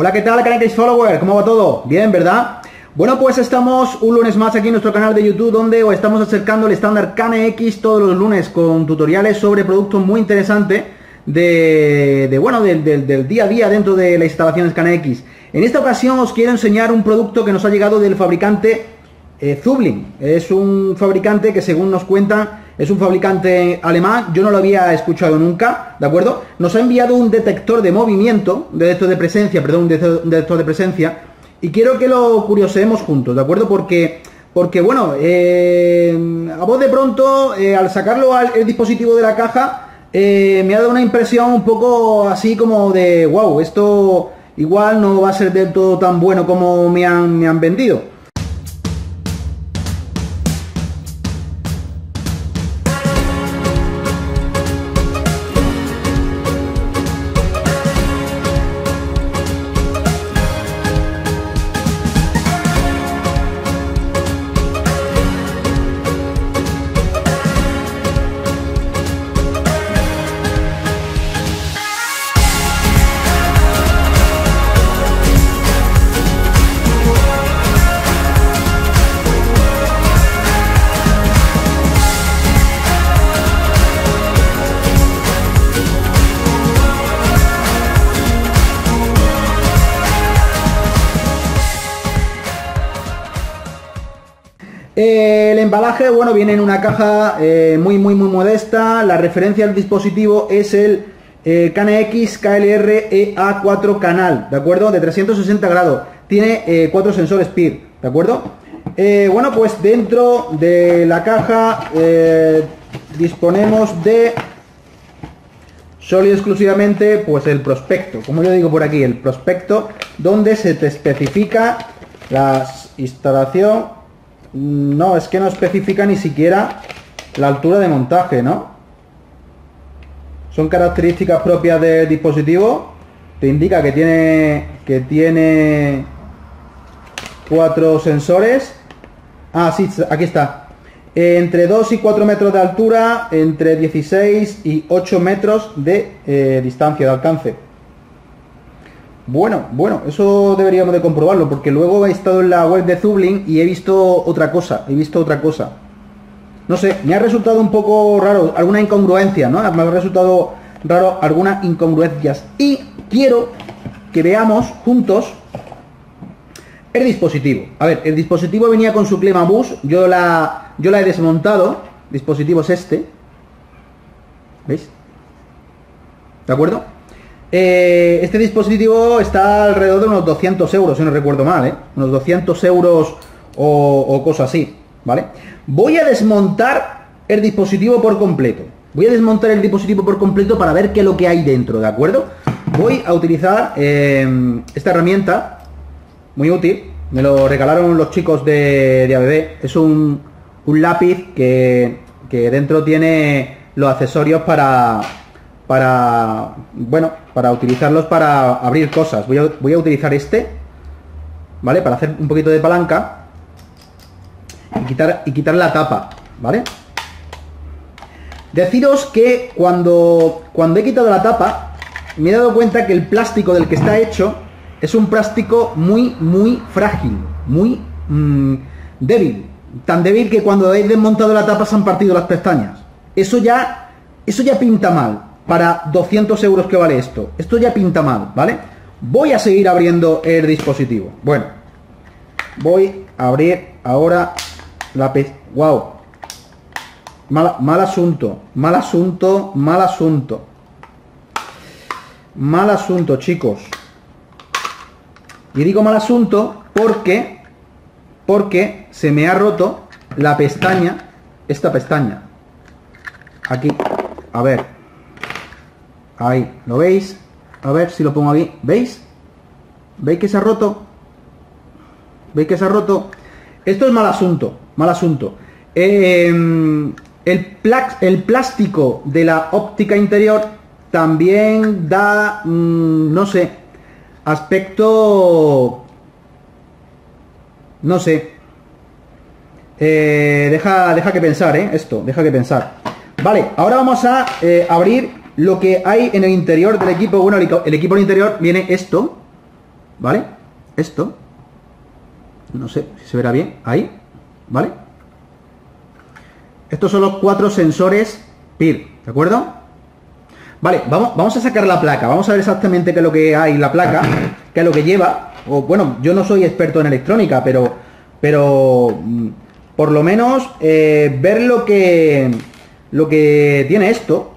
Hola, ¿qué tal, Canetics Follower? ¿Cómo va todo? Bien, ¿verdad? Bueno, pues estamos un lunes más aquí en nuestro canal de YouTube donde os estamos acercando el estándar KNX todos los lunes con tutoriales sobre productos muy interesantes de, bueno, del día a día dentro de las instalaciones KNX. En esta ocasión os quiero enseñar un producto que nos ha llegado del fabricante eh, Zublin. Es un fabricante que según nos cuenta es un fabricante alemán, yo no lo había escuchado nunca, ¿de acuerdo? Nos ha enviado un detector de movimiento, de detector de presencia, perdón, un detector de presencia, y quiero que lo curioseemos juntos, ¿de acuerdo? Porque, porque bueno, eh, a vos de pronto, eh, al sacarlo al dispositivo de la caja, eh, me ha dado una impresión un poco así como de, wow, esto igual no va a ser del todo tan bueno como me han, me han vendido. Eh, el embalaje, bueno, viene en una caja eh, muy, muy, muy modesta. La referencia al dispositivo es el eh, KNX KLR EA4 canal, ¿de acuerdo? De 360 grados. Tiene eh, cuatro sensores PIR, ¿de acuerdo? bueno, pues dentro de la caja disponemos de solo y exclusivamente pues el prospecto, como yo digo por aquí, el prospecto donde se te especifica la instalación no, es que no especifica ni siquiera la altura de montaje, ¿no? Son características propias del dispositivo. Te indica que tiene que tiene cuatro sensores. Ah, sí, aquí está. Entre 2 y 4 metros de altura, entre 16 y 8 metros de eh, distancia de alcance. Bueno, bueno, eso deberíamos de comprobarlo, porque luego he estado en la web de Zublin y he visto otra cosa, he visto otra cosa. No sé, me ha resultado un poco raro, alguna incongruencia, ¿no? Me ha resultado raro algunas incongruencias. Y quiero que veamos juntos el dispositivo. A ver, el dispositivo venía con su clima bus, yo la, yo la he desmontado, dispositivo es este. ¿Veis? ¿De acuerdo? Eh, este dispositivo está alrededor de unos 200 euros, si no recuerdo mal, ¿eh? Unos 200 euros o, cosa así, ¿vale? Voy a desmontar el dispositivo por completo. Voy a desmontar el dispositivo por completo para ver qué es lo que hay dentro, ¿de acuerdo? Voy a utilizar em, esta herramienta, muy útil. Me lo regalaron los chicos de, ABB. Es un, un lápiz que dentro tiene los accesorios para, para, bueno, para utilizarlos para abrir cosas. Voy a, utilizar este, ¿vale? Para hacer un poquito de palanca y quitar, y quitar la tapa, ¿vale? Deciros que cuando, cuando he quitado la tapa, me he dado cuenta que el plástico del que está hecho es un plástico muy, muy frágil, muy mm, débil. Tan débil que cuando habéis desmontado la tapa se han partido las pestañas. Eso ya, eso ya pinta mal para 200 euros que vale esto. Esto ya pinta mal, ¿vale? Voy a seguir abriendo el dispositivo. Bueno, voy a abrir ahora la pestaña. ¡Wow! Mal, mal asunto, mal asunto, mal asunto. Mal asunto, chicos. Y digo mal asunto porque... Porque se me ha roto la pestaña, esta pestaña. Aquí. A ver, Ahí, ¿lo veis? A ver si lo pongo aquí ¿Veis? ¿Veis que se ha roto? ¿Veis que se ha roto? Esto es mal asunto, mal asunto. Em, el, el, plástico de la óptica interior también da, mm, no sé, aspecto... No sé. Eh, deja, deja que pensar, ¿eh? Esto, deja que pensar. Vale, ahora vamos a eh, abrir lo que hay en el interior del equipo bueno, el equipo del interior viene esto, ¿vale? Esto, no sé si se verá bien, ahí, ¿vale? Estos son los cuatro sensores PIR, ¿de acuerdo? Vale, vamos, vamos a sacar la placa, vamos a ver exactamente qué es lo que hay la placa, qué es lo que lleva, o bueno, yo no soy experto en electrónica, pero, pero mm, por lo menos eh, ver lo que, lo que tiene esto,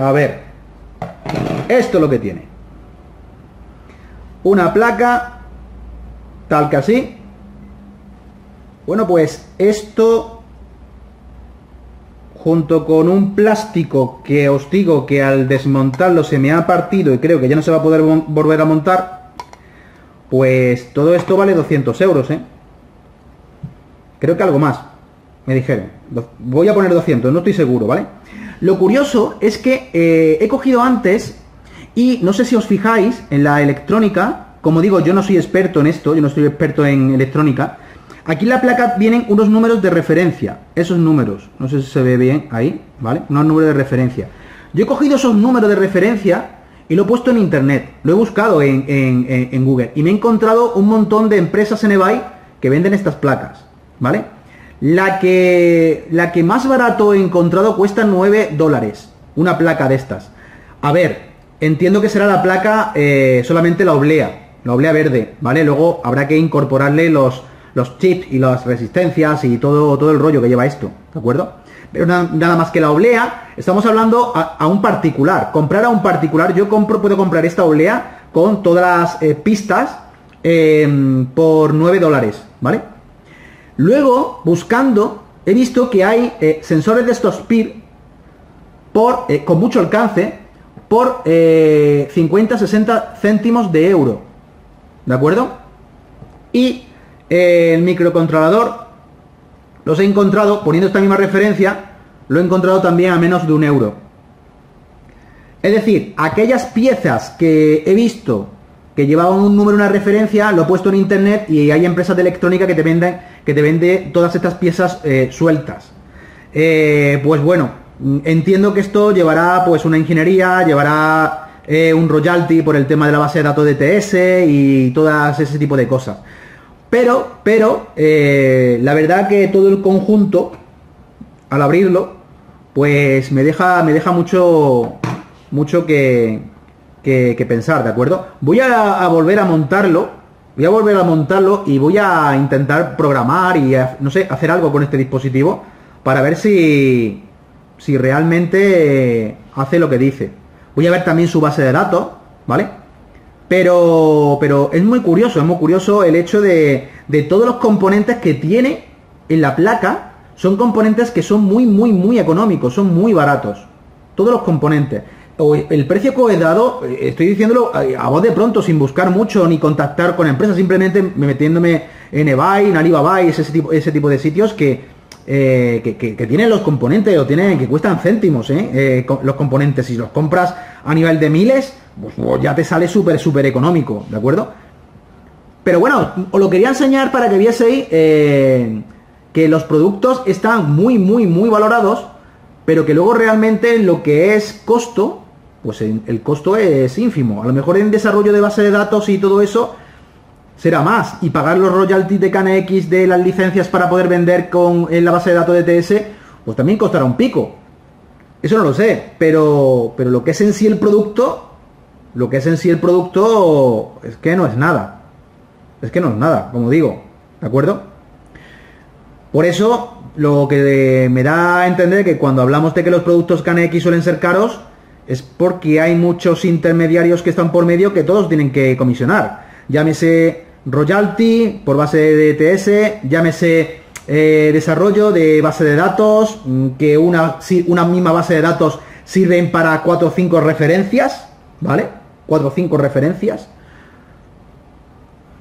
A ver, esto lo que tiene. Una placa, tal que así. Bueno, pues esto, junto con un plástico que os digo que al desmontarlo se me ha partido y creo que ya no se va a poder volver a montar, pues todo esto vale 200 euros, ¿eh? Creo que algo más, me dijeron. Voy a poner 200, no estoy seguro, ¿vale? Lo curioso es que eh, he cogido antes y no sé si os fijáis en la electrónica, como digo, yo no soy experto en esto, yo no estoy experto en electrónica. Aquí en la placa vienen unos números de referencia, esos números, no sé si se ve bien ahí, ¿vale? Unos números de referencia. Yo he cogido esos números de referencia y lo he puesto en internet, lo he buscado en, en Google y me he encontrado un montón de empresas en eBay que venden estas placas, ¿vale? La que, la que más barato he encontrado cuesta 9 dólares. Una placa de estas. A ver, entiendo que será la placa eh, solamente la oblea. La oblea verde, ¿vale? Luego habrá que incorporarle los, los chips y las resistencias y todo, todo el rollo que lleva esto, ¿de acuerdo? Pero nada más que la oblea, estamos hablando a, un particular. Comprar a un particular, yo compro, puedo comprar esta oblea con todas las eh, pistas eh, por 9 dólares, ¿vale? Luego, buscando, he visto que hay eh, sensores de estos PIR por, eh, con mucho alcance por 50, eh, 60 céntimos de euro. ¿De acuerdo? Y el microcontrolador los he encontrado, poniendo esta misma referencia, lo he encontrado también a menos de un euro. Es decir, aquellas piezas que he visto que un número, una referencia, lo he puesto en internet y hay empresas de electrónica que te venden, que te vende todas estas piezas eh, sueltas. Eh, pues bueno, entiendo que esto llevará pues una ingeniería, llevará eh, un royalty por el tema de la base de datos de TS y todas ese tipo de cosas. Pero, pero, la verdad que todo el conjunto, al abrirlo, pues me deja, me deja mucho, mucho que, que, pensar, ¿de acuerdo? Voy a, volver a montarlo. Voy a volver a montarlo y voy a intentar programar y, no sé, hacer algo con este dispositivo para ver si, si realmente hace lo que dice. Voy a ver también su base de datos, ¿vale? Pero, pero es muy curioso, es muy curioso el hecho de, de todos los componentes que tiene en la placa. Son componentes que son muy, muy, muy económicos, son muy baratos. Todos los componentes el precio que he dado, eh, estoy diciéndolo eh, a voz de pronto, sin buscar mucho ni contactar con empresas, simplemente metiéndome en eBay, en Alibaba ese tipo, ese tipo de sitios eh, que, tienen los componentes o tienen que cuestan céntimos eh, los componentes. Si los compras a nivel de miles, pues, pues, ya te sale súper, súper económico, ¿de acuerdo? Pero bueno, os lo quería enseñar para que vieseis que los productos están muy, muy, muy valorados, pero que luego realmente lo que es costo pues el costo es ínfimo. A lo mejor en desarrollo de base de datos y todo eso será más. Y pagar los royalties de KNX de las licencias para poder vender con en la base de datos de TS, pues también costará un pico. Eso no lo sé, pero, pero lo que es en sí el producto, lo que es en sí el producto es que no es nada. Es que no es nada, como digo, ¿de acuerdo? Por eso, lo que me da a entender que cuando hablamos de que los productos KNX suelen ser caros, es porque hay muchos intermediarios que están por medio que todos tienen que comisionar. Llámese royalty por base de ETS, llámese eh, desarrollo de base de datos, mm, que una, misma base de datos sirven para 4 o 5 referencias, ¿vale? 4 o 5 referencias.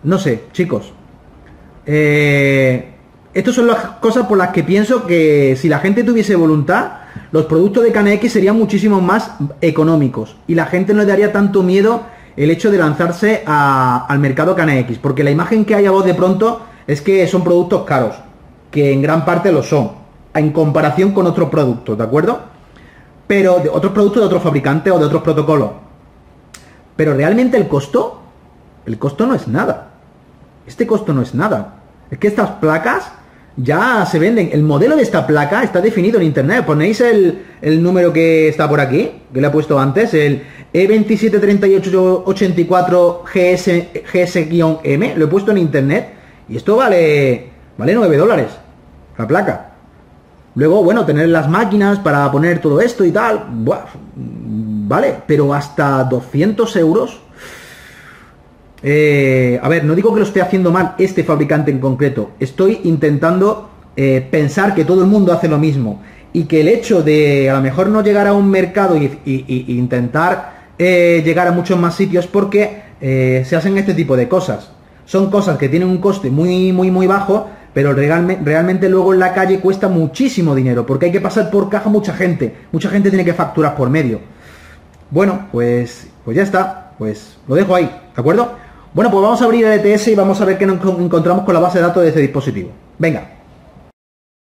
No sé, chicos. Eh, estas son las cosas por las que pienso que si la gente tuviese voluntad, los productos de KNX serían muchísimo más económicos y la gente no le daría tanto miedo el hecho de lanzarse al mercado KNX, porque la imagen que hay a vos de pronto es que son productos caros, que en gran parte lo son, en comparación con otros productos, ¿de acuerdo? Pero de otros productos de otros fabricantes o de otros protocolos. Pero realmente el costo, el costo no es nada. Este costo no es nada. Es que estas placas ya se venden. El modelo de esta placa está definido en internet. Ponéis el, número que está por aquí, que le he puesto antes, el E273884GS-M. Lo he puesto en internet. Y esto vale, vale 9 dólares, la placa. Luego, bueno, tener las máquinas para poner todo esto y tal, vale, pero hasta 200 euros eh, a ver, no digo que lo esté haciendo mal este fabricante en concreto. Estoy intentando eh, pensar que todo el mundo hace lo mismo. Y que el hecho de a lo mejor no llegar a un mercado y, intentar eh, llegar a muchos más sitios porque se hacen este tipo de cosas. Son cosas que tienen un coste muy, muy, muy bajo, pero realmente luego en la calle cuesta muchísimo dinero, porque hay que pasar por caja mucha gente. Mucha gente tiene que facturar por medio. Bueno, pues, pues ya está. Pues lo dejo ahí, ¿de acuerdo? Bueno, pues vamos a abrir el ETS y vamos a ver qué nos encontramos con la base de datos de este dispositivo. Venga.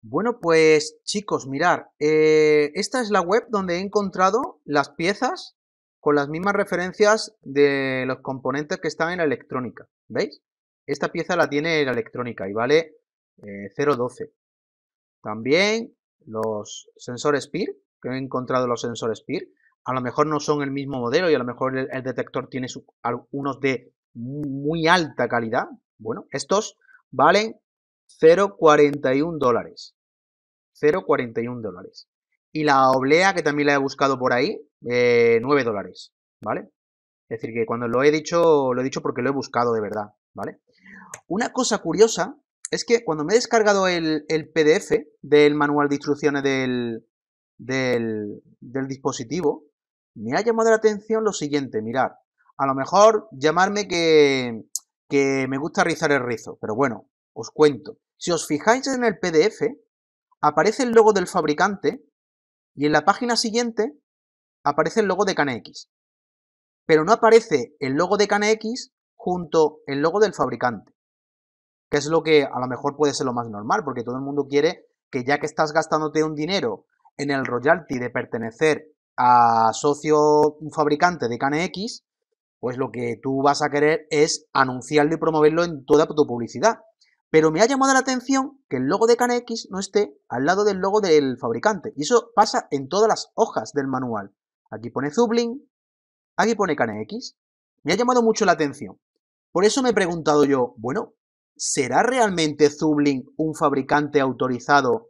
Bueno, pues chicos, mirar, eh, esta es la web donde he encontrado las piezas con las mismas referencias de los componentes que están en la electrónica. ¿Veis? Esta pieza la tiene la electrónica y vale 0.12. Eh, También los sensores PIR, que he encontrado los sensores PIR. A lo mejor no son el mismo modelo y a lo mejor el, detector tiene algunos de muy alta calidad, bueno, estos valen 0,41 dólares. 0,41 dólares. Y la oblea, que también la he buscado por ahí, 9 eh, dólares, ¿vale? Es decir, que cuando lo he dicho, lo he dicho porque lo he buscado de verdad, ¿vale? Una cosa curiosa es que cuando me he descargado el, PDF del manual de instrucciones del, del, del dispositivo, me ha llamado la atención lo siguiente, mirar, a lo mejor llamarme que, me gusta rizar el rizo, pero bueno, os cuento. Si os fijáis en el PDF, aparece el logo del fabricante y en la página siguiente aparece el logo de CaneX. Pero no aparece el logo de CaneX junto el logo del fabricante, que es lo que a lo mejor puede ser lo más normal, porque todo el mundo quiere que ya que estás gastándote un dinero en el royalty de pertenecer a socio fabricante de CaneX, pues lo que tú vas a querer es anunciarlo y promoverlo en toda tu publicidad. Pero me ha llamado la atención que el logo de Canex no esté al lado del logo del fabricante. Y eso pasa en todas las hojas del manual. Aquí pone Zublin, aquí pone Canex. Me ha llamado mucho la atención. Por eso me he preguntado yo, bueno, ¿será realmente Zublin un fabricante autorizado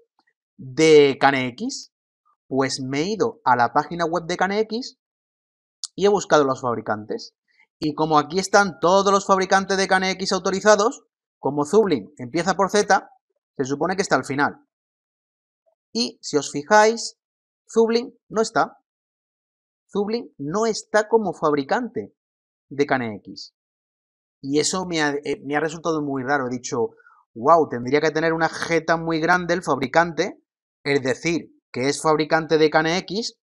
de Canex? Pues me he ido a la página web de Canex y he buscado los fabricantes. Y como aquí están todos los fabricantes de KNX autorizados, como Zublin empieza por Z, se supone que está al final. Y si os fijáis, Zublin no está. Zublin no está como fabricante de KNX. Y eso eh, me ha, resultado muy raro. He dicho, wow, tendría que tener una jeta muy grande el fabricante, es decir, que es fabricante de KNX,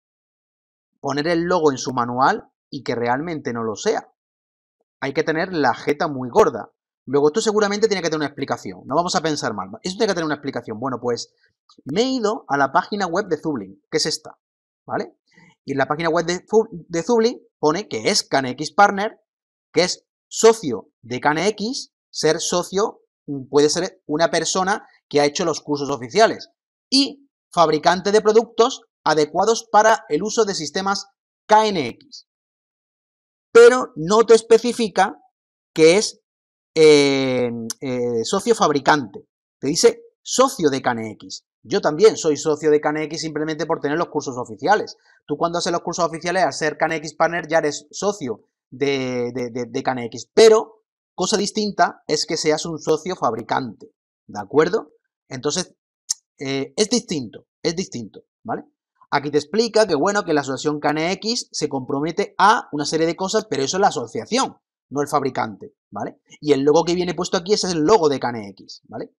poner el logo en su manual y que realmente no lo sea hay que tener la jeta muy gorda. Luego, esto seguramente tiene que tener una explicación. No vamos a pensar mal. Eso tiene que tener una explicación. Bueno, pues me he ido a la página web de Zublin, que es esta, ¿vale? Y en la página web de, de Zublin pone que es KNX Partner, que es socio de KNX. Ser socio mm, puede ser una persona que ha hecho los cursos oficiales. Y fabricante de productos adecuados para el uso de sistemas KNX pero no te especifica que es eh, eh, socio fabricante. Te dice socio de knx Yo también soy socio de knx simplemente por tener los cursos oficiales. Tú cuando haces los cursos oficiales, al ser knx Partner, ya eres socio de, de, Pero, cosa distinta es que seas un socio fabricante. ¿De acuerdo? Entonces, eh, es distinto, es distinto, ¿vale? Aquí te explica que, bueno, que la asociación CaneX se compromete a una serie de cosas, pero eso es la asociación, no el fabricante, ¿vale? Y el logo que viene puesto aquí es el logo de CaneX, ¿vale?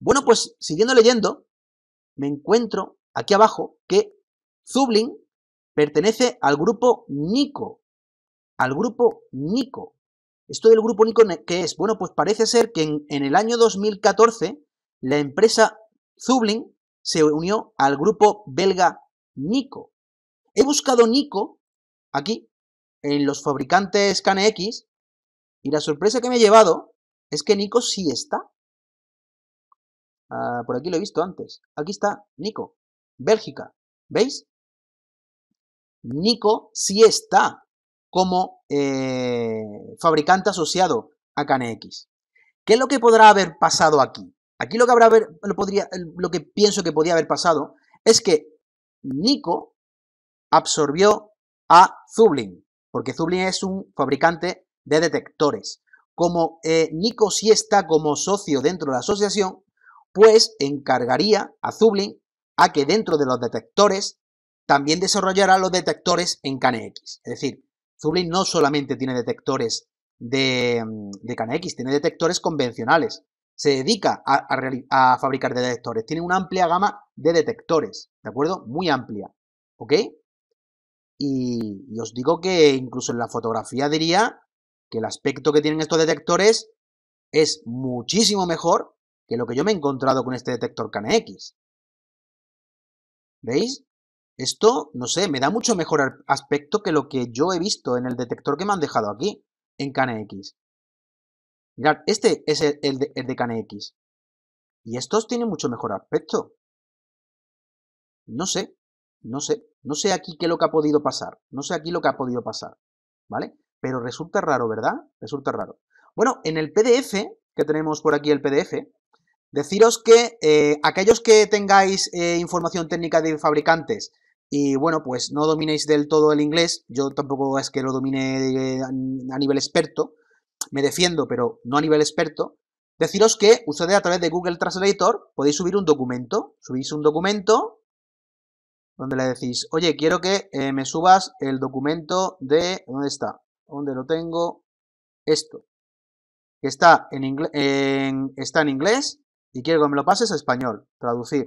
Bueno, pues siguiendo leyendo, me encuentro aquí abajo que Zublin pertenece al grupo Nico, al grupo Nico. Esto del grupo Nico, ¿qué es? Bueno, pues parece ser que en, en el año 2014 la empresa Zublin se unió al grupo belga Nico. He buscado Nico aquí, en los fabricantes KNX, y la sorpresa que me ha llevado es que Nico sí está. Ah, por aquí lo he visto antes. Aquí está Nico, Bélgica. ¿Veis? Nico sí está como eh, fabricante asociado a KNX. ¿Qué es lo que podrá haber pasado aquí? Aquí lo que, habrá haber, lo, podría, lo que pienso que podía haber pasado es que Nico absorbió a Zublin, porque Zublin es un fabricante de detectores. Como eh, Nico sí está como socio dentro de la asociación, pues encargaría a Zublin a que dentro de los detectores también desarrollara los detectores en KNX. Es decir, Zublin no solamente tiene detectores de, mm, de tiene detectores convencionales se dedica a, fabricar detectores. Tiene una amplia gama de detectores, ¿de acuerdo? Muy amplia, ¿ok? Y, os digo que incluso en la fotografía diría que el aspecto que tienen estos detectores es muchísimo mejor que lo que yo me he encontrado con este detector KNX. ¿Veis? Esto, no sé, me da mucho mejor aspecto que lo que yo he visto en el detector que me han dejado aquí, en KNX. Mirad, este es el, de, Y estos tienen mucho mejor aspecto. No sé, no sé, no sé aquí qué es lo que ha podido pasar. No sé aquí lo que ha podido pasar, ¿vale? Pero resulta raro, ¿verdad? Resulta raro. Bueno, en el PDF, que tenemos por aquí el PDF, deciros que eh, aquellos que tengáis eh, información técnica de fabricantes y, bueno, pues no dominéis del todo el inglés, yo tampoco es que lo domine eh, a nivel experto, me defiendo, pero no a nivel experto, deciros que ustedes a través de Google Translator podéis subir un documento. Subís un documento donde le decís, oye, quiero que eh, me subas el documento de... ¿Dónde está? ¿Dónde lo tengo? Esto. Que está en, está en inglés y quiero que me lo pases a español. Traducir.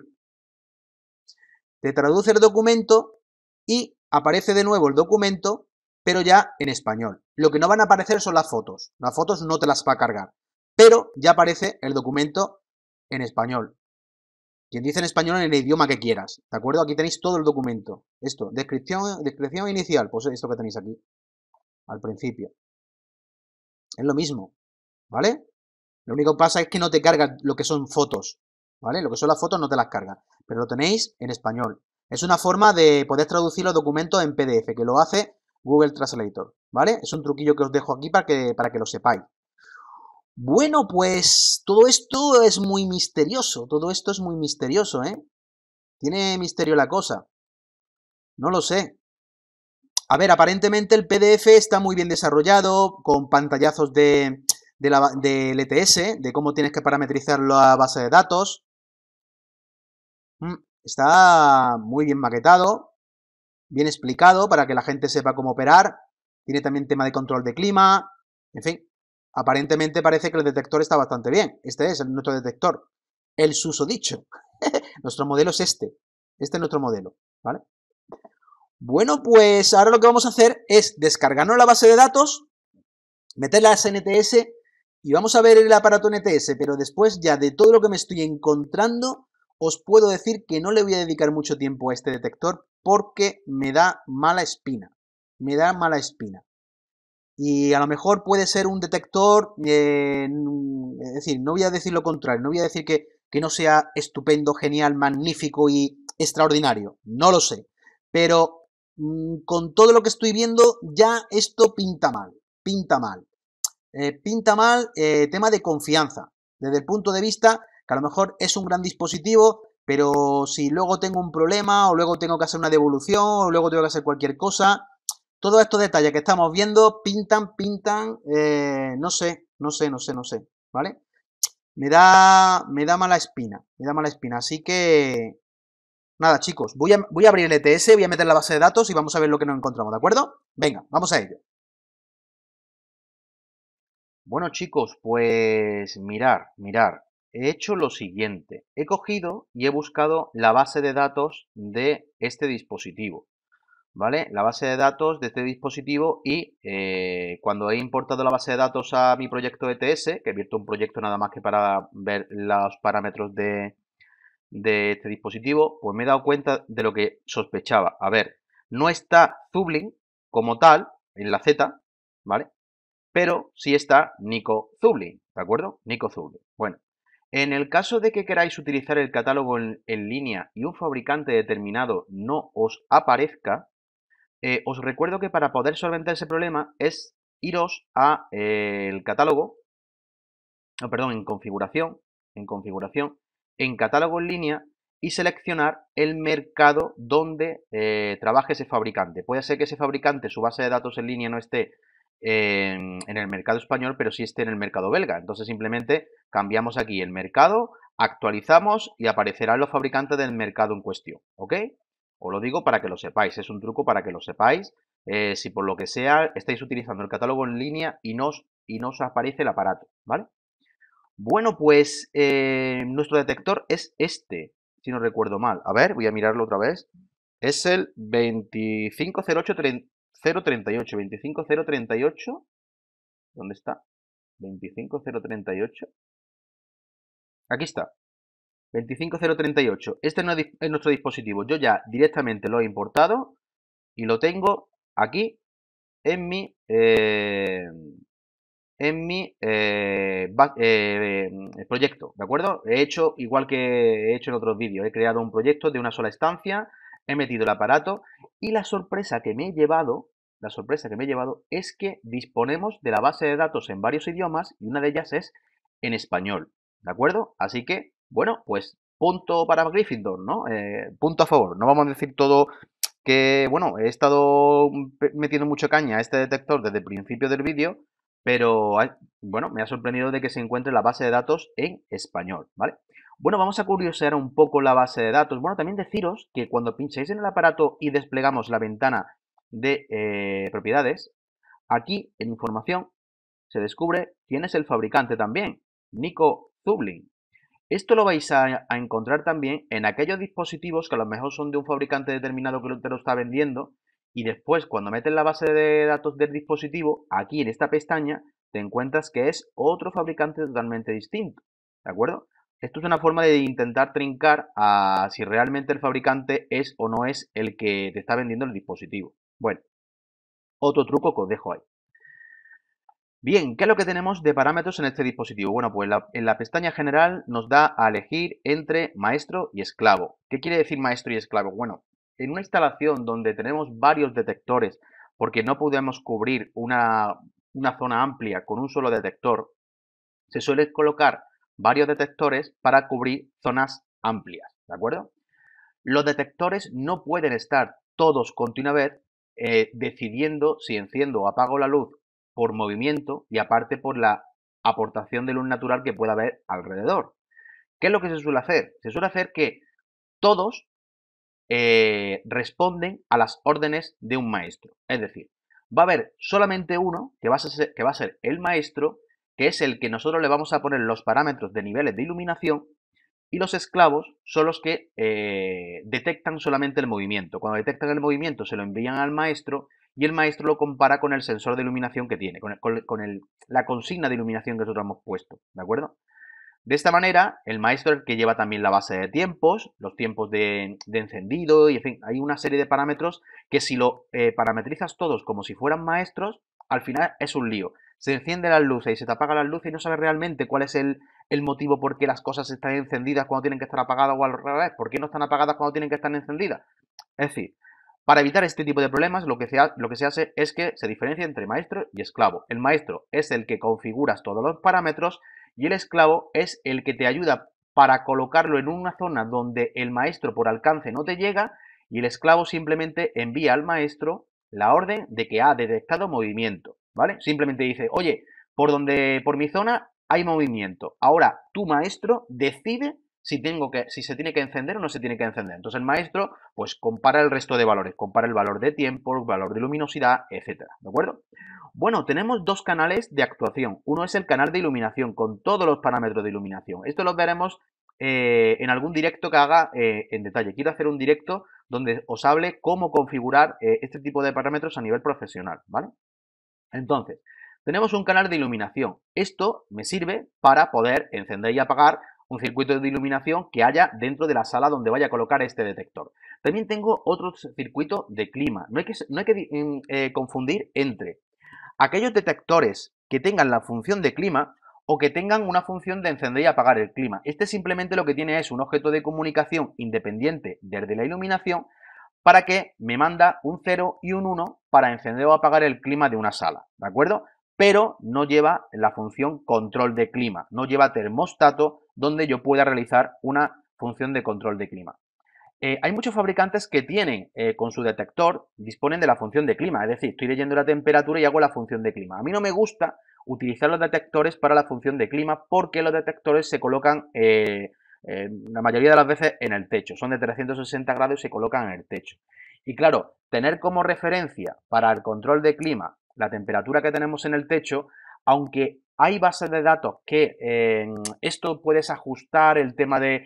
Te traduce el documento y aparece de nuevo el documento pero ya en español. Lo que no van a aparecer son las fotos. Las fotos no te las va a cargar, pero ya aparece el documento en español. Quien dice en español en el idioma que quieras, ¿de acuerdo? Aquí tenéis todo el documento. Esto, descripción, descripción inicial, pues esto que tenéis aquí, al principio. Es lo mismo, ¿vale? Lo único que pasa es que no te carga lo que son fotos, ¿vale? Lo que son las fotos no te las carga, pero lo tenéis en español. Es una forma de poder traducir los documentos en PDF, que lo hace Google Translator, ¿vale? Es un truquillo que os dejo aquí para que, para que lo sepáis. Bueno, pues todo esto es muy misterioso, todo esto es muy misterioso, ¿eh? Tiene misterio la cosa. No lo sé. A ver, aparentemente el PDF está muy bien desarrollado, con pantallazos de, de del e de cómo tienes que parametrizar la base de datos. Mm, está muy bien maquetado bien explicado para que la gente sepa cómo operar. Tiene también tema de control de clima, en fin. Aparentemente parece que el detector está bastante bien. Este es nuestro detector. El dicho nuestro modelo es este. Este es nuestro modelo, ¿vale? Bueno, pues ahora lo que vamos a hacer es descargarnos la base de datos, meterla las NTS y vamos a ver el aparato NTS, pero después ya de todo lo que me estoy encontrando os puedo decir que no le voy a dedicar mucho tiempo a este detector porque me da mala espina. Me da mala espina. Y a lo mejor puede ser un detector, eh, es decir, no voy a decir lo contrario, no voy a decir que, no sea estupendo, genial, magnífico y extraordinario, no lo sé. Pero mm, con todo lo que estoy viendo, ya esto pinta mal, pinta mal. Eh, pinta mal eh, tema de confianza, desde el punto de vista que a lo mejor es un gran dispositivo, pero si luego tengo un problema o luego tengo que hacer una devolución o luego tengo que hacer cualquier cosa, todos estos detalles que estamos viendo pintan, pintan, eh, no sé, no sé, no sé, no sé, ¿vale? Me da, me da mala espina, me da mala espina, así que... Nada, chicos, voy a, voy a abrir el ETS, voy a meter la base de datos y vamos a ver lo que nos encontramos, ¿de acuerdo? Venga, vamos a ello. Bueno, chicos, pues mirar, mirar he hecho lo siguiente. He cogido y he buscado la base de datos de este dispositivo. ¿Vale? La base de datos de este dispositivo y eh, cuando he importado la base de datos a mi proyecto ETS, que he abierto un proyecto nada más que para ver los parámetros de, de este dispositivo, pues me he dado cuenta de lo que sospechaba. A ver, no está Zublin como tal en la Z, ¿vale? Pero sí está Nico Zublin, ¿de acuerdo? Nico Zublin. Bueno, en el caso de que queráis utilizar el catálogo en, línea y un fabricante determinado no os aparezca, eh, os recuerdo que para poder solventar ese problema es iros a eh, el catálogo, no, perdón, en configuración, en configuración, en catálogo en línea y seleccionar el mercado donde eh, trabaje ese fabricante. Puede ser que ese fabricante, su base de datos en línea no esté en, el mercado español, pero si esté en el mercado belga. Entonces simplemente cambiamos aquí el mercado, actualizamos y aparecerán los fabricantes del mercado en cuestión, ¿ok? Os lo digo para que lo sepáis, es un truco para que lo sepáis. Eh, si por lo que sea estáis utilizando el catálogo en línea y no os, y no aparece el aparato, ¿vale? Bueno, pues eh, nuestro detector es este, si no recuerdo mal. A ver, voy a mirarlo otra vez. Es el 250830. 038, 25038. ¿Dónde está? 25038. Aquí está. 25038. Este es nuestro dispositivo. Yo ya directamente lo he importado y lo tengo aquí en mi eh, en mi eh, eh, proyecto, ¿de acuerdo? He hecho igual que he hecho en otros vídeos, he creado un proyecto de una sola estancia, he metido el aparato y la sorpresa que me he llevado la sorpresa que me he llevado es que disponemos de la base de datos en varios idiomas y una de ellas es en español. ¿De acuerdo? Así que, bueno, pues punto para Gryffindor, ¿no? Eh, punto a favor. No vamos a decir todo que, bueno, he estado metiendo mucho caña a este detector desde el principio del vídeo, pero, bueno, me ha sorprendido de que se encuentre la base de datos en español, ¿vale? Bueno, vamos a curiosear un poco la base de datos. Bueno, también deciros que cuando pincháis en el aparato y desplegamos la ventana de eh, propiedades, aquí en información se descubre quién es el fabricante también, Nico Zublin. Esto lo vais a, encontrar también en aquellos dispositivos que a lo mejor son de un fabricante determinado que te lo está vendiendo y después cuando metes la base de datos del dispositivo, aquí en esta pestaña, te encuentras que es otro fabricante totalmente distinto. ¿De acuerdo? Esto es una forma de intentar trincar a si realmente el fabricante es o no es el que te está vendiendo el dispositivo. Bueno, otro truco que os dejo ahí. Bien, ¿qué es lo que tenemos de parámetros en este dispositivo? Bueno, pues en la pestaña general nos da a elegir entre maestro y esclavo. ¿Qué quiere decir maestro y esclavo? Bueno, en una instalación donde tenemos varios detectores, porque no podemos cubrir una, zona amplia con un solo detector, se suele colocar varios detectores para cubrir zonas amplias, ¿de acuerdo? Los detectores no pueden estar todos continuamente. vez eh, decidiendo si enciendo o apago la luz por movimiento y aparte por la aportación de luz natural que pueda haber alrededor. ¿Qué es lo que se suele hacer? Se suele hacer que todos eh, responden a las órdenes de un maestro. Es decir, va a haber solamente uno que va, a ser, que va a ser el maestro, que es el que nosotros le vamos a poner los parámetros de niveles de iluminación y los esclavos son los que eh, detectan solamente el movimiento. Cuando detectan el movimiento se lo envían al maestro y el maestro lo compara con el sensor de iluminación que tiene, con, la consigna de iluminación que nosotros hemos puesto, ¿de acuerdo? De esta manera, el maestro es el que lleva también la base de tiempos, los tiempos de, encendido y, en fin, hay una serie de parámetros que si lo eh, parametrizas todos como si fueran maestros, al final es un lío. Se enciende las luces y se te apaga las luces y no sabes realmente cuál es el, el motivo por qué las cosas están encendidas cuando tienen que estar apagadas o al revés, por qué no están apagadas cuando tienen que estar encendidas. Es decir, para evitar este tipo de problemas, lo que, se lo que se hace es que se diferencia entre maestro y esclavo. El maestro es el que configuras todos los parámetros y el esclavo es el que te ayuda para colocarlo en una zona donde el maestro por alcance no te llega y el esclavo simplemente envía al maestro la orden de que ha detectado movimiento, ¿vale? Simplemente dice, oye, por donde, por mi zona hay movimiento. Ahora, tu maestro decide si, tengo que, si se tiene que encender o no se tiene que encender. Entonces el maestro pues compara el resto de valores, compara el valor de tiempo, el valor de luminosidad, etcétera, ¿de acuerdo? Bueno, tenemos dos canales de actuación. Uno es el canal de iluminación con todos los parámetros de iluminación. Esto lo veremos eh, en algún directo que haga eh, en detalle. Quiero hacer un directo donde os hable cómo configurar eh, este tipo de parámetros a nivel profesional, ¿vale? Entonces, tenemos un canal de iluminación. Esto me sirve para poder encender y apagar un circuito de iluminación que haya dentro de la sala donde vaya a colocar este detector. También tengo otro circuito de clima. No hay que, mm, eh, confundir entre aquellos detectores que tengan la función de clima o que tengan una función de encender y apagar el clima. Este simplemente lo que tiene es un objeto de comunicación independiente desde la iluminación para que me manda un 0 y un 1 para encender o apagar el clima de una sala, ¿de acuerdo? pero no lleva la función control de clima, no lleva termostato donde yo pueda realizar una función de control de clima. Eh, hay muchos fabricantes que tienen eh, con su detector, disponen de la función de clima, es decir, estoy leyendo la temperatura y hago la función de clima. A mí no me gusta utilizar los detectores para la función de clima porque los detectores se colocan eh, la mayoría de las veces en el techo, son de 360 grados y se colocan en el techo. Y claro, tener como referencia para el control de clima la temperatura que tenemos en el techo, aunque hay bases de datos que em, esto puedes ajustar el tema de eh,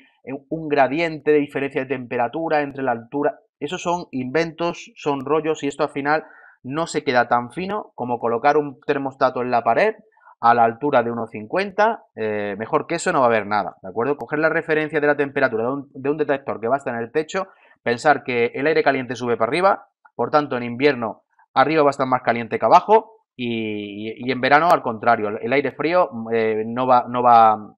un gradiente de diferencia de temperatura entre la altura, esos son inventos, son rollos y esto al final no se queda tan fino como colocar un termostato en la pared a la altura de 1,50, eh, mejor que eso no va a haber nada, ¿de acuerdo? Coger la referencia de la temperatura de un, de un detector que va a estar en el techo, pensar que el aire caliente sube para arriba, por tanto en invierno arriba va a estar más caliente que abajo y, en verano al contrario, el aire frío eh, no, va, no va...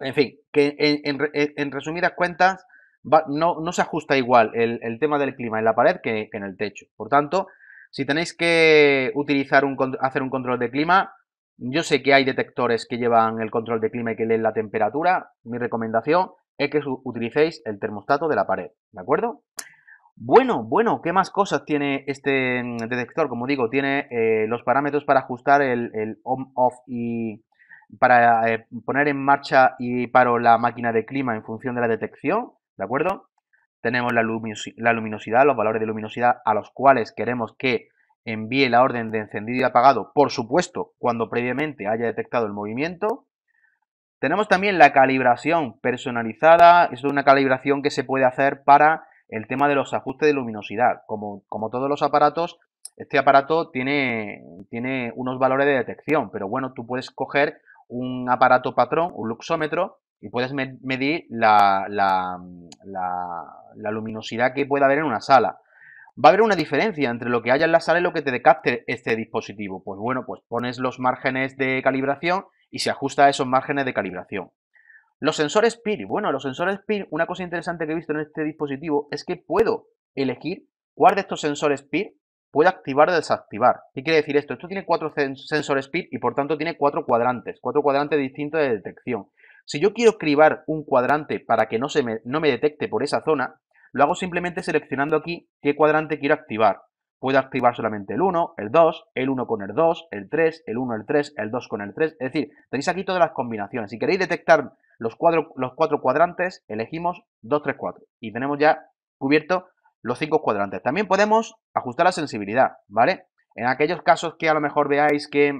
En fin, que en, resumidas cuentas no, no, se ajusta igual el, tema del clima en la pared que, en el techo. Por tanto, si tenéis que utilizar un, hacer un control de clima, yo sé que hay detectores que llevan el control de clima y que leen la temperatura. Mi recomendación es que utilicéis el termostato de la pared, ¿de acuerdo? Bueno, bueno, ¿qué más cosas tiene este mm, detector? Como digo, tiene eh, los parámetros para ajustar el, on-off y para eh, poner en marcha y paro la máquina de clima en función de la detección, ¿de acuerdo? Tenemos la luminosidad, los valores de luminosidad a los cuales queremos que envíe la orden de encendido y apagado, por supuesto, cuando previamente haya detectado el movimiento. Tenemos también la calibración personalizada, es una calibración que se puede hacer para el tema de los ajustes de luminosidad. Como, todos los aparatos, este aparato tiene, tiene unos valores de detección, pero bueno, tú puedes coger un aparato patrón, un luxómetro, y puedes medir la, la luminosidad que pueda haber en una sala. ¿Va a haber una diferencia entre lo que haya en la sala y lo que te decapte este dispositivo? Pues bueno, pues pones los márgenes de calibración y se ajusta a esos márgenes de calibración. Los sensores PIR. Bueno, los sensores PIR, una cosa interesante que he visto en este dispositivo es que puedo elegir cuál de estos sensores PIR puedo activar o desactivar. ¿Qué quiere decir esto? Esto tiene cuatro sensores PIR y por tanto tiene cuatro cuadrantes, cuatro cuadrantes distintos de detección. Si yo quiero cribar un cuadrante para que no, se me, no me detecte por esa zona, lo hago simplemente seleccionando aquí qué cuadrante quiero activar. Puedo activar solamente el 1, el 2, el 1 con el 2, el 3, el 1, el 3, el 2 con el 3. Es decir, tenéis aquí todas las combinaciones. Si queréis detectar los cuatro, los cuatro cuadrantes, elegimos 2, 3, 4 y tenemos ya cubierto los cinco cuadrantes. También podemos ajustar la sensibilidad, ¿vale? En aquellos casos que a lo mejor veáis que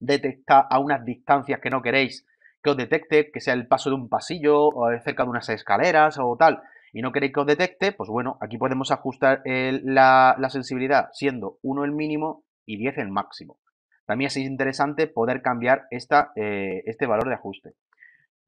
detecta a unas distancias que no queréis que os detecte, que sea el paso de un pasillo o cerca de unas escaleras o tal, y no queréis que os detecte, pues bueno, aquí podemos ajustar la, sensibilidad siendo 1 el mínimo y 10 el máximo. También es interesante poder cambiar eh, este valor de ajuste.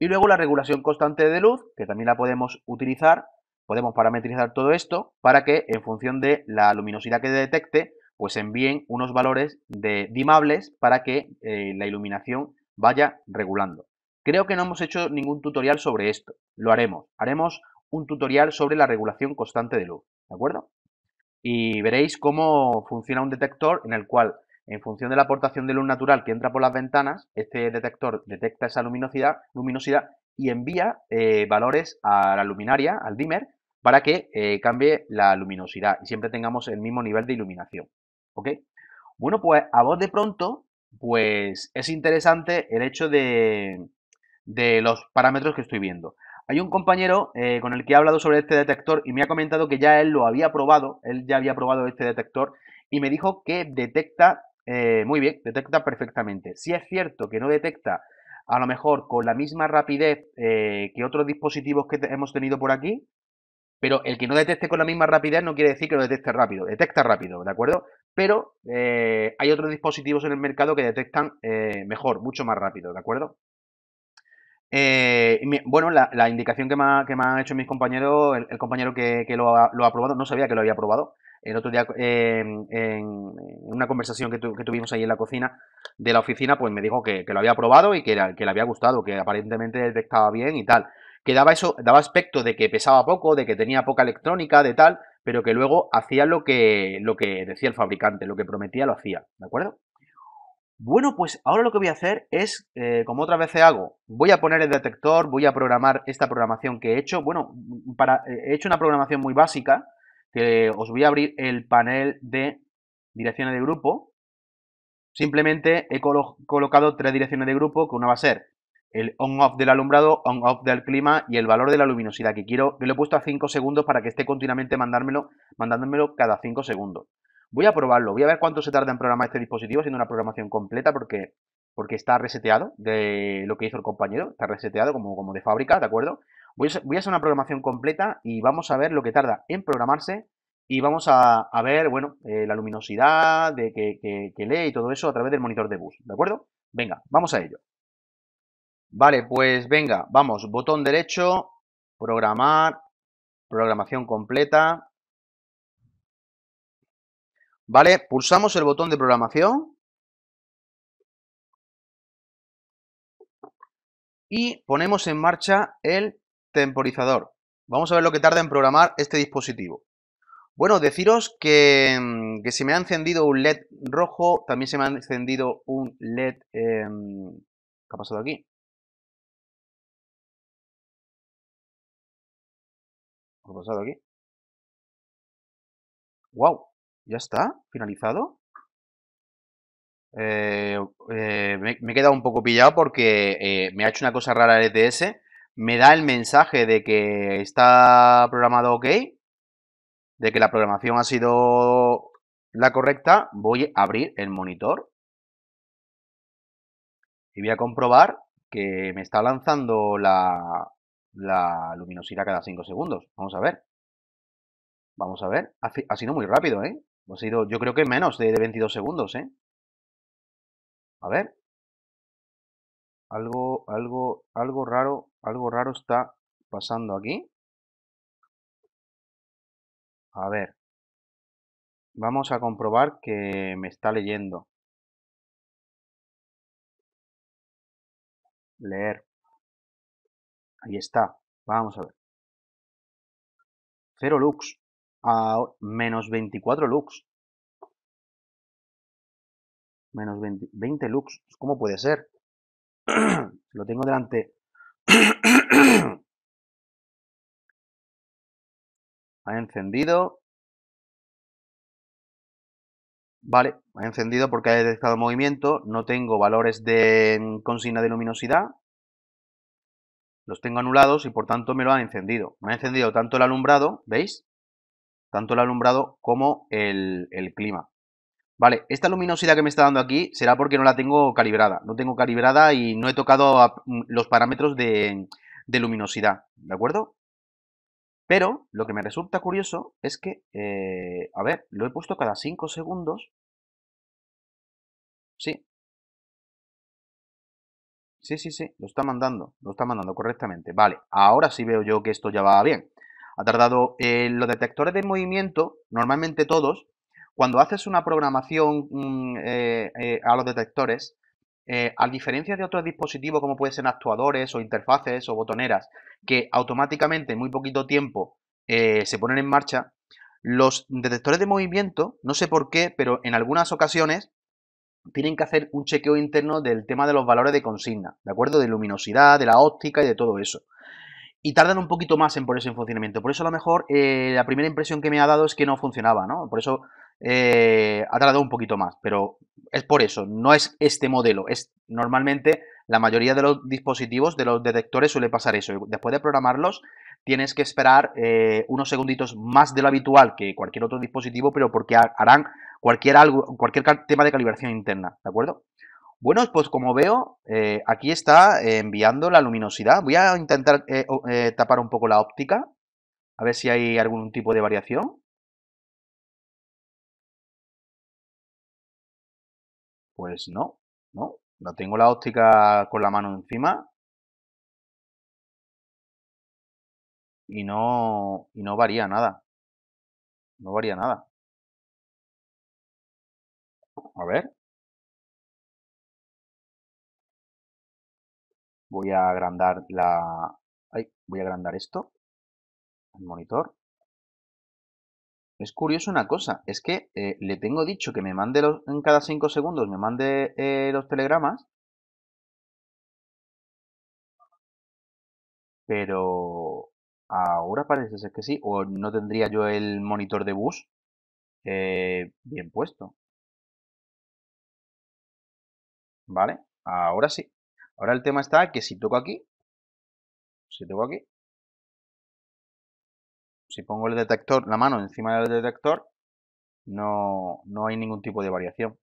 Y luego la regulación constante de luz, que también la podemos utilizar, podemos parametrizar todo esto para que en función de la luminosidad que detecte, pues envíen unos valores de dimables para que eh, la iluminación vaya regulando. Creo que no hemos hecho ningún tutorial sobre esto, lo haremos. Haremos un tutorial sobre la regulación constante de luz, ¿de acuerdo? Y veréis cómo funciona un detector en el cual en función de la aportación de luz natural que entra por las ventanas, este detector detecta esa luminosidad, y envía eh, valores a la luminaria, al dimmer, para que eh, cambie la luminosidad y siempre tengamos el mismo nivel de iluminación. ¿Ok? Bueno, pues a vos de pronto, pues es interesante el hecho de, los parámetros que estoy viendo. Hay un compañero eh, con el que he hablado sobre este detector y me ha comentado que ya él lo había probado, él ya había probado este detector y me dijo que detecta eh, muy bien, detecta perfectamente. Si es cierto que no detecta a lo mejor con la misma rapidez eh, que otros dispositivos que hemos tenido por aquí, pero el que no detecte con la misma rapidez no quiere decir que lo detecte rápido, detecta rápido, ¿de acuerdo? Pero eh, hay otros dispositivos en el mercado que detectan mejor, mucho más rápido, ¿de acuerdo? bueno, la, indicación que me, han hecho mis compañeros, el, compañero que, lo, ha, lo, ha, probado, no sabía que lo había probado, el otro día eh, en una conversación que, tuvimos ahí en la cocina de la oficina, pues me dijo que, lo había probado y que, le había gustado, que aparentemente detectaba bien y tal. Que daba eso, daba aspecto de que pesaba poco, de que tenía poca electrónica, de tal, pero que luego hacía lo que, lo que decía el fabricante, lo que prometía lo hacía, ¿de acuerdo? Bueno, pues ahora lo que voy a hacer es, eh, como otra vez hago, voy a poner el detector, voy a programar esta programación que he hecho. Bueno, para, eh, he hecho una programación muy básica, que os voy a abrir el panel de direcciones de grupo. Simplemente he colocado tres direcciones de grupo, que una va a ser el on-off del alumbrado, on-off del clima y el valor de la luminosidad, que quiero que lo he puesto a 5 segundos para que esté continuamente mandármelo, mandándomelo cada 5 segundos. Voy a probarlo, voy a ver cuánto se tarda en programar este dispositivo, siendo una programación completa, porque, porque está reseteado de lo que hizo el compañero, está reseteado como, como de fábrica, ¿de acuerdo? Voy a, hacer una programación completa y vamos a ver lo que tarda en programarse y vamos a, ver, bueno, eh, la luminosidad de que, que lee y todo eso a través del monitor de bus, ¿de acuerdo? Venga, vamos a ello. Vale, pues venga, vamos, botón derecho, programar, programación completa. Vale, pulsamos el botón de programación. Y ponemos en marcha el temporizador. Vamos a ver lo que tarda en programar este dispositivo. Bueno, deciros que, si mm, se me ha encendido un LED rojo, también se me ha encendido un LED... Em, ¿Qué ha pasado aquí? ¿Qué ha pasado aquí? ¡Wow! ¿Ya está? ¿Finalizado? Eh, eh, me, queda he quedado un poco pillado porque eh, me ha hecho una cosa rara el ETS me da el mensaje de que está programado ok, de que la programación ha sido la correcta, voy a abrir el monitor y voy a comprobar que me está lanzando la, luminosidad cada 5 segundos. Vamos a ver. Vamos a ver. Ha, sido muy rápido, ¿eh? Ha sido, yo creo que menos de, de 22 segundos, ¿eh? A ver. Algo, algo, algo raro, algo raro está pasando aquí. A ver. Vamos a comprobar que me está leyendo. Leer. Ahí está. Vamos a ver. cero lux. A ah, menos 24 lux. Menos 20 lux. Pues, ¿Cómo puede ser? lo tengo delante. ha encendido. Vale, ha encendido porque ha detectado movimiento. No tengo valores de mm, consigna de luminosidad. Los tengo anulados y por tanto me lo ha encendido. Me ha encendido tanto el alumbrado, ¿veis? Tanto el alumbrado como el, el clima. Vale, esta luminosidad que me está dando aquí será porque no la tengo calibrada. No tengo calibrada y no he tocado mm, los parámetros de, luminosidad, ¿de acuerdo? Pero lo que me resulta curioso es que, eh, a ver, lo he puesto cada 5 segundos. Sí. Sí, sí, sí, lo está mandando, lo está mandando correctamente. Vale, ahora sí veo yo que esto ya va bien. Ha tardado, en eh, los detectores de movimiento, normalmente todos, cuando haces una programación mm, eh, eh, a los detectores, eh, a diferencia de otros dispositivos como pueden ser actuadores o interfaces o botoneras, que automáticamente en muy poquito tiempo se ponen en marcha, los detectores de movimiento, no sé por qué, pero en algunas ocasiones tienen que hacer un chequeo interno del tema de los valores de consigna, ¿de acuerdo? De luminosidad, de la óptica y de todo eso y tardan un poquito más en ponerse en funcionamiento. Por eso a lo mejor la primera impresión que me ha dado es que no funcionaba, ¿no? Por eso eh, ha tardado un poquito más, pero es por eso, no es este modelo, es normalmente la mayoría de los dispositivos, de los detectores suele pasar eso. Después de programarlos, tienes que esperar eh, unos segunditos más de lo habitual que cualquier otro dispositivo, pero porque harán cualquier, tema de calibración interna, ¿de acuerdo? Bueno, pues como veo, eh, aquí está enviando la luminosidad. Voy a intentar tapar un poco la óptica, a ver si hay algún tipo de variación. Pues no, no. No tengo la óptica con la mano encima. Y no, y no varía nada. No varía nada. A ver. Voy a agrandar la... Ay, voy a agrandar esto. El monitor. Es curioso una cosa, es que eh, le tengo dicho que me mande los, en cada 5 segundos, me mande eh, los telegramas. Pero ahora parece ser que sí, o no tendría yo el monitor de bus eh, bien puesto. Vale, ahora sí. Ahora el tema está que si toco aquí, si toco aquí, si pongo el detector, la mano encima del detector, no, no hay ningún tipo de variación.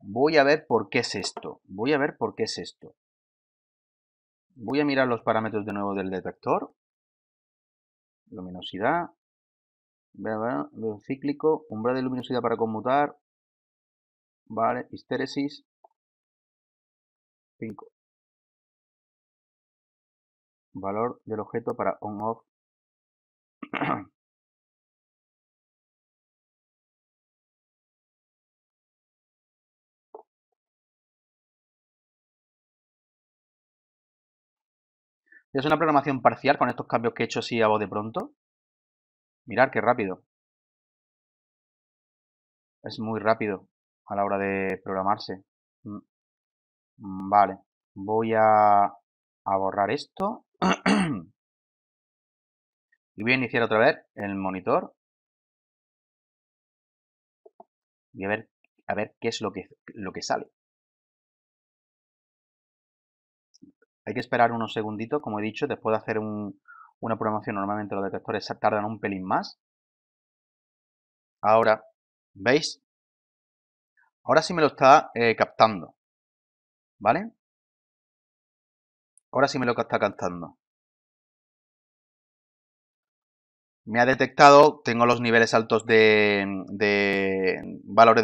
Voy a ver por qué es esto. Voy a ver por qué es esto. Voy a mirar los parámetros de nuevo del detector. Luminosidad. Cíclico. Umbral de luminosidad para conmutar. Vale. Histéresis. 5. Valor del objeto para on-off. Es una programación parcial con estos cambios que he hecho así a de pronto. Mirar qué rápido. Es muy rápido a la hora de programarse. Mm, mm, vale. Voy a borrar esto. y voy a iniciar otra vez el monitor. y a ver, a ver qué es lo que, lo que sale. Hay que esperar unos segunditos, como he dicho, después de hacer una programación normalmente los detectores tardan un pelín más. Ahora, ¿veis? Ahora sí me lo está eh, captando, ¿vale? Ahora sí me lo está cantando. Me ha detectado, tengo los niveles altos de, valores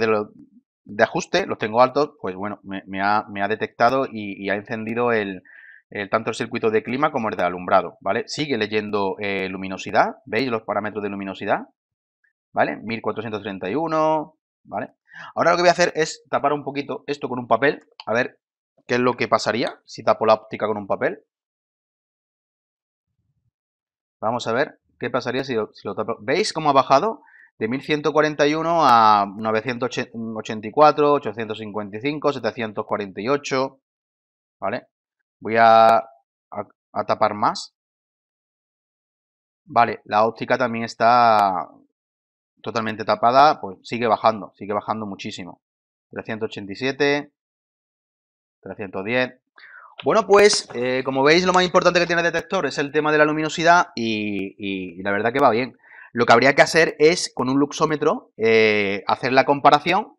de, ajuste, los tengo altos, pues bueno, me, ha, detectado y, ha encendido el, tanto el circuito de clima como el de alumbrado, ¿vale? Sigue leyendo eh, luminosidad, ¿veis los parámetros de luminosidad? ¿Vale? 1431, ¿vale? Ahora lo que voy a hacer es tapar un poquito esto con un papel, a ver ¿Qué es lo que pasaría si tapo la óptica con un papel? Vamos a ver qué pasaría si lo, tapo. ¿Veis cómo ha bajado? De 1141 a 984, 855, 748. ¿Vale? Voy a tapar más. Vale, la óptica también está totalmente tapada, pues sigue bajando, sigue bajando muchísimo. 387, 310. Bueno, pues eh, como veis lo más importante que tiene el detector es el tema de la luminosidad y, la verdad que va bien. Lo que habría que hacer es con un luxómetro eh, hacer la comparación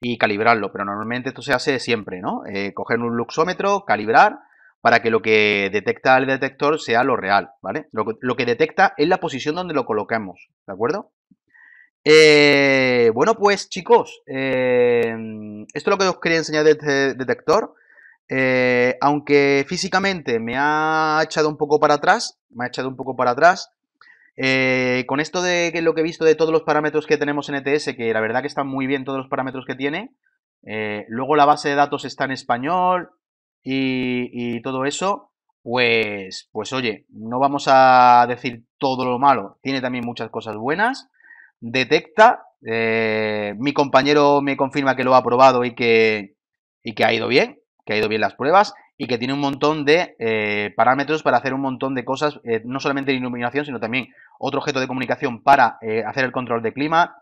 y calibrarlo, pero normalmente esto se hace siempre, ¿no? Eh, coger un luxómetro, calibrar para que lo que detecta el detector sea lo real, ¿vale? Lo que, detecta es la posición donde lo coloquemos, ¿de acuerdo? Eh, bueno, pues chicos, eh, esto es lo que os quería enseñar de detector. Eh, aunque físicamente me ha echado un poco para atrás, me ha echado un poco para atrás, con esto de lo que he visto de todos los parámetros que tenemos en ETS, que la verdad que están muy bien todos los parámetros que tiene, luego la base de datos está en español y, y todo eso, pues, pues oye, no vamos a decir todo lo malo, tiene también muchas cosas buenas detecta, eh, mi compañero me confirma que lo ha probado y que, y que ha ido bien, que ha ido bien las pruebas y que tiene un montón de eh, parámetros para hacer un montón de cosas, eh, no solamente de iluminación, sino también otro objeto de comunicación para hacer el control de clima.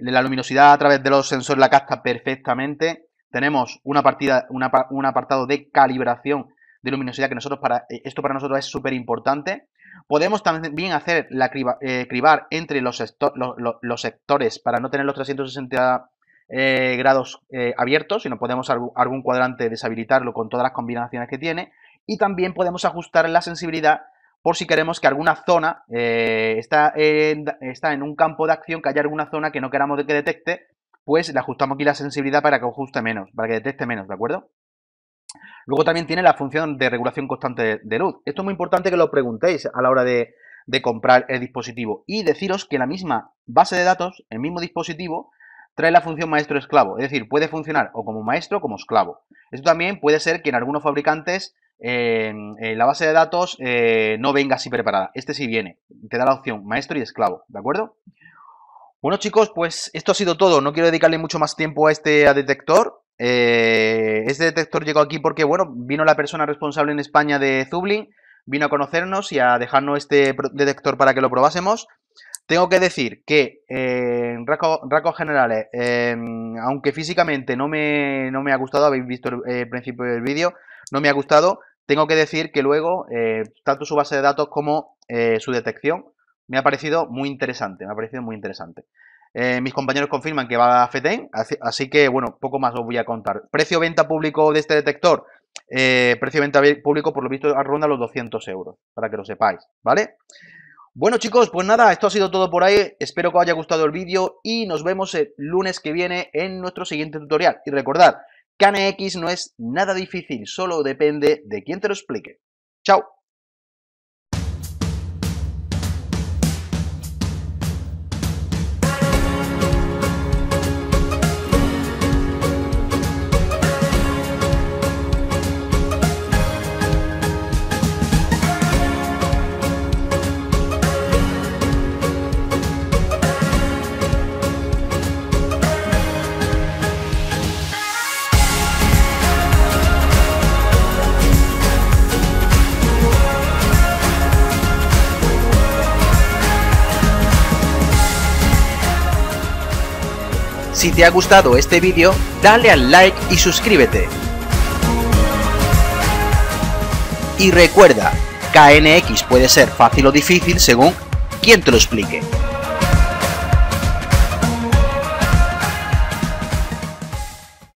La luminosidad a través de los sensores la capta perfectamente. Tenemos una partida, un apartado de calibración de luminosidad que nosotros para esto para nosotros es súper importante. Podemos también hacer la eh, cribar entre los, sectores para no tener los 360 eh, grados eh, abiertos, sino podemos algún cuadrante deshabilitarlo con todas las combinaciones que tiene. Y también podemos ajustar la sensibilidad por si queremos que alguna zona está, está en un campo de acción, que haya alguna zona que no queramos que detecte, pues le ajustamos aquí la sensibilidad para que ajuste menos, para que detecte menos, ¿de acuerdo? Luego también tiene la función de regulación constante de luz. Esto es muy importante que lo preguntéis a la hora de, comprar el dispositivo y deciros que la misma base de datos, el mismo dispositivo, trae la función maestro-esclavo, es decir, puede funcionar o como maestro o como esclavo. Esto también puede ser que en algunos fabricantes eh, eh, la base de datos eh, no venga así preparada. Este sí viene, te da la opción maestro y esclavo, ¿de acuerdo? Bueno chicos, pues esto ha sido todo. No quiero dedicarle mucho más tiempo a este detector. Eh, este detector llegó aquí porque, bueno, vino la persona responsable en España de Zublin, vino a conocernos y a dejarnos este detector para que lo probásemos. Tengo que decir que eh, en rasgos, generales, em, aunque físicamente no me, no me, ha gustado, habéis visto eh, el, principio del vídeo, no me ha gustado, tengo que decir que luego, tanto su base de datos como su detección, me ha parecido muy interesante, me ha parecido muy interesante. Eh, mis compañeros confirman que va a FETEN, así, que, bueno, poco más os voy a contar. Precio venta público de este detector, eh, precio venta público, por lo visto, ronda los 200 euros, para que lo sepáis, ¿vale? Bueno, chicos, pues nada, esto ha sido todo por ahí. Espero que os haya gustado el vídeo y nos vemos el lunes que viene en nuestro siguiente tutorial. Y recordad, KNX no es nada difícil, solo depende de quién te lo explique. ¡Chao! si te ha gustado este vídeo, dale al like y suscríbete. Y recuerda, KNX puede ser fácil o difícil según quien te lo explique.